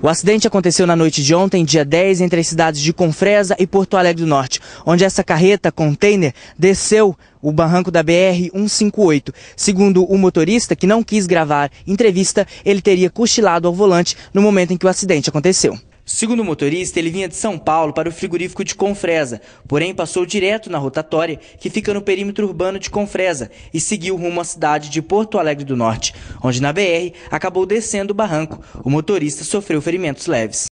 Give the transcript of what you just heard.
O acidente aconteceu na noite de ontem, dia 10, entre as cidades de Confresa e Porto Alegre do Norte, onde essa carreta container desceu o barranco da BR 158. Segundo o motorista, que não quis gravar entrevista, ele teria cochilado ao volante no momento em que o acidente aconteceu. Segundo o motorista, ele vinha de São Paulo para o frigorífico de Confresa, porém passou direto na rotatória que fica no perímetro urbano de Confresa e seguiu rumo à cidade de Porto Alegre do Norte onde na BR acabou descendo o barranco. O motorista sofreu ferimentos leves.